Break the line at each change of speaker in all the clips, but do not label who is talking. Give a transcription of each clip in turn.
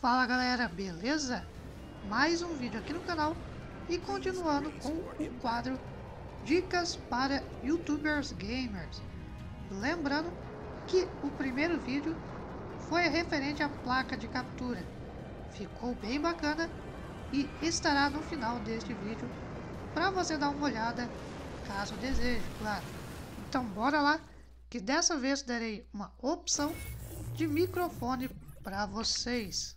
Fala galera, beleza? Mais um vídeo aqui no canal e continuando com o quadro Dicas para Youtubers Gamers. Lembrando que o primeiro vídeo foi referente à placa de captura, ficou bem bacana e estará no final deste vídeo para você dar uma olhada caso deseje, claro. Então bora lá, que dessa vez darei uma opção de microfone para vocês.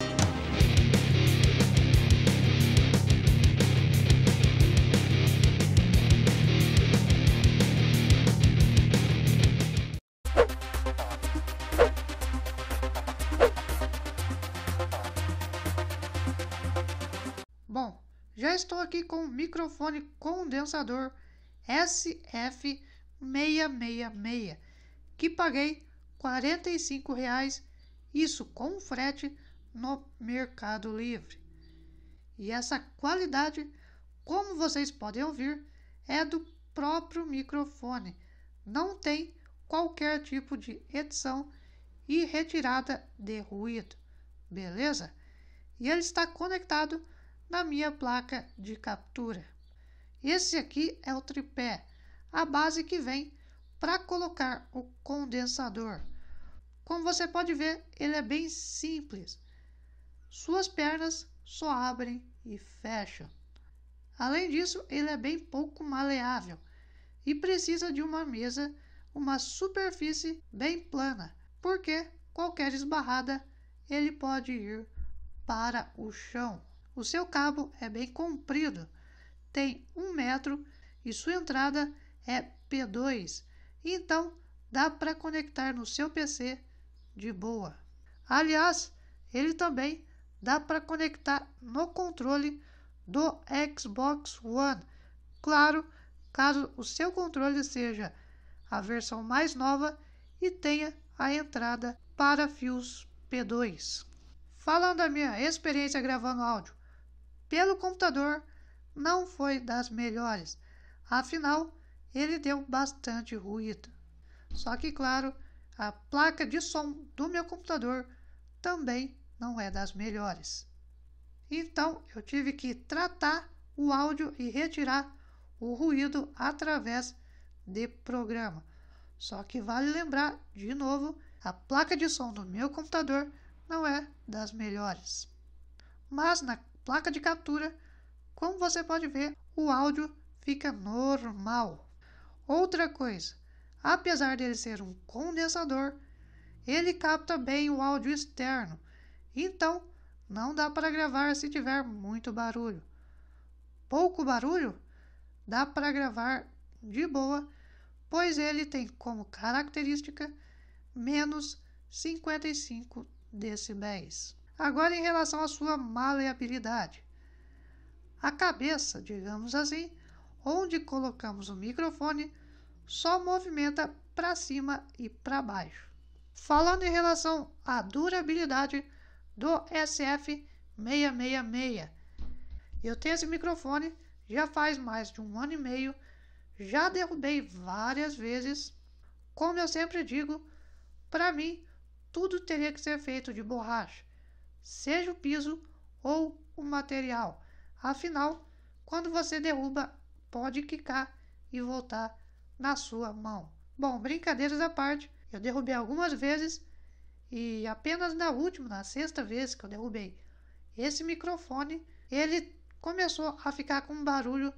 Bom, já estou aqui com o microfone condensador SF666 que paguei cinco 45,00 isso com frete no Mercado Livre. E essa qualidade, como vocês podem ouvir, é do próprio microfone, não tem qualquer tipo de edição e retirada de ruído, beleza? E ele está conectado na minha placa de captura. Esse aqui é o tripé, a base que vem para colocar o condensador. Como você pode ver, ele é bem simples. Suas pernas só abrem e fecham. Além disso, ele é bem pouco maleável e precisa de uma mesa, uma superfície bem plana, porque qualquer esbarrada ele pode ir para o chão. O seu cabo é bem comprido, tem um metro e sua entrada é P2, então dá para conectar no seu PC de boa. Aliás, ele também dá para conectar no controle do Xbox One. Claro, caso o seu controle seja a versão mais nova e tenha a entrada para fios P2. Falando da minha experiência gravando áudio pelo computador, não foi das melhores. Afinal, ele deu bastante ruído. Só que, claro, a placa de som do meu computador também não é das melhores. Então eu tive que tratar o áudio e retirar o ruído através de programa. Só que vale lembrar, de novo, a placa de som do meu computador não é das melhores. Mas na placa de captura, como você pode ver, o áudio fica normal. Outra coisa, Apesar dele ser um condensador, ele capta bem o áudio externo, então não dá para gravar se tiver muito barulho. Pouco barulho dá para gravar de boa, pois ele tem como característica menos 55 decibéis. Agora, em relação à sua maleabilidade, a cabeça, digamos assim, onde colocamos o microfone só movimenta para cima e para baixo. Falando em relação à durabilidade do SF666, eu tenho esse microfone já faz mais de um ano e meio, já derrubei várias vezes. Como eu sempre digo, para mim tudo teria que ser feito de borracha, seja o piso ou o material. Afinal, quando você derruba, pode quicar e voltar na sua mão. Bom, brincadeiras à parte, eu derrubei algumas vezes e apenas na última, na sexta vez que eu derrubei esse microfone, ele começou a ficar com um barulho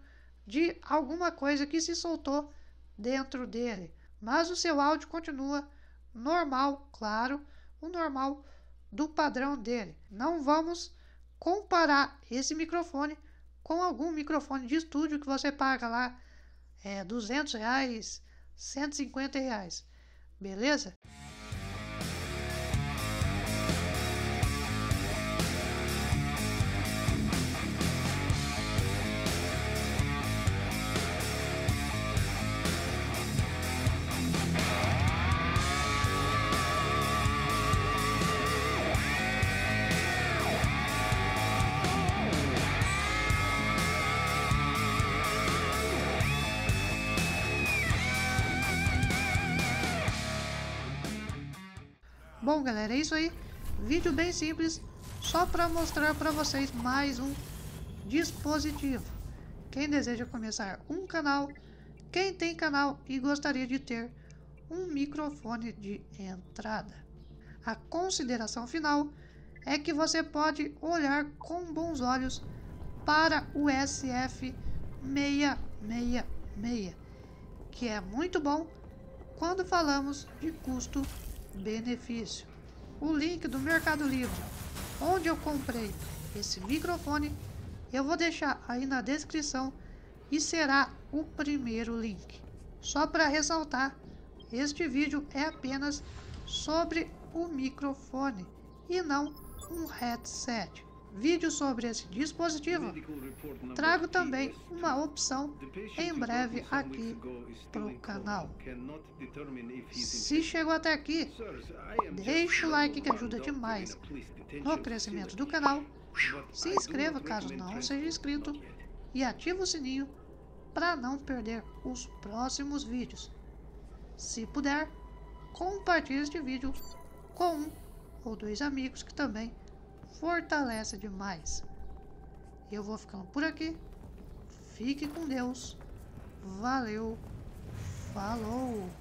de alguma coisa que se soltou dentro dele. Mas o seu áudio continua normal, claro, o normal do padrão dele. Não vamos comparar esse microfone com algum microfone de estúdio que você paga lá é, 200 reais, 150 reais. Beleza? bom, galera? É isso aí. Vídeo bem simples, só para mostrar para vocês mais um dispositivo. Quem deseja começar um canal, quem tem canal e gostaria de ter um microfone de entrada. A consideração final é que você pode olhar com bons olhos para o SF666, que é muito bom quando falamos de custo Benefício: o link do Mercado Livre, onde eu comprei esse microfone, eu vou deixar aí na descrição e será o primeiro link. Só para ressaltar, este vídeo é apenas sobre o microfone e não um headset vídeo sobre esse dispositivo, trago também uma opção em breve aqui para o canal. Se chegou até aqui, deixe o like que ajuda demais no crescimento do canal. Se inscreva caso não seja inscrito e ative o sininho para não perder os próximos vídeos. Se puder, compartilhe este vídeo com um ou dois amigos que também fortalece demais. Eu vou ficando por aqui. Fique com Deus. Valeu. Falou.